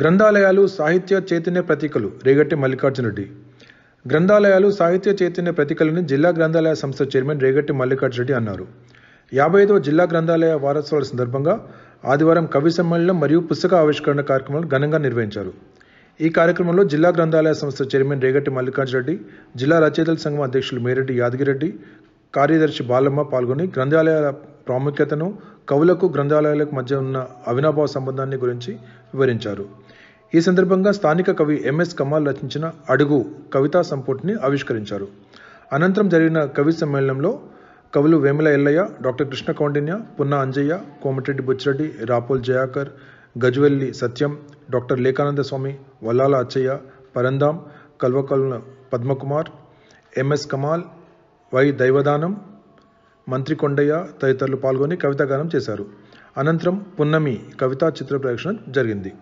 గ్రంథాలయాలు సాహిత్య చైతన్య ప్రతీకలు రేగట్టి మల్లికార్జునరెడ్డి గ్రంథాలయాలు సాహిత్య చైతన్య ప్రతీకలని జిల్లా గ్రంథాలయ సంస్థ చైర్మన్ రేగట్టి మల్లికార్జునరెడ్డి అన్నారు యాభై ఐదవ జిల్లా గ్రంథాలయ వారోత్సవాల సందర్భంగా ఆదివారం కవి సమ్మేళనం మరియు పుస్తక ఆవిష్కరణ కార్యక్రమాలు ఘనంగా నిర్వహించారు ఈ కార్యక్రమంలో జిల్లా గ్రంథాలయ సంస్థ చైర్మన్ రేగట్టి మల్లికార్జునరెడ్డి జిల్లా రచయితల సంఘం అధ్యక్షులు మేరెడ్డి యాదగిరెడ్డి కార్యదర్శి బాలమ్మ పాల్గొని గ్రంథాలయాల ప్రాముఖ్యతను కవులకు గ్రంథాలయాలకు మధ్య ఉన్న అవినాభావ సంబంధాన్ని గురించి వివరించారు ఈ సందర్భంగా స్థానిక కవి ఎంఎస్ కమాల్ రచించిన అడుగు కవితా సంపుటిని ఆవిష్కరించారు అనంతరం జరిగిన కవి సమ్మేళనంలో కవులు Vemula Ellaiah doctor Krishna Kaundinya Punna Anjaiah Komatireddy Buchireddy Rapol Jayakar Gajuvelli Satyam doctor Lekananda Swami Vallala Achaiah Parandham Kalvakal Padmakumar MS Kamal Y Daivadanam మంత్రి కొండయ్య తదితరులు పాల్గొని కవితాగానం చేశారు అనంతరం పున్నమి కవితా చిత్ర ప్రదర్శన జరిగింది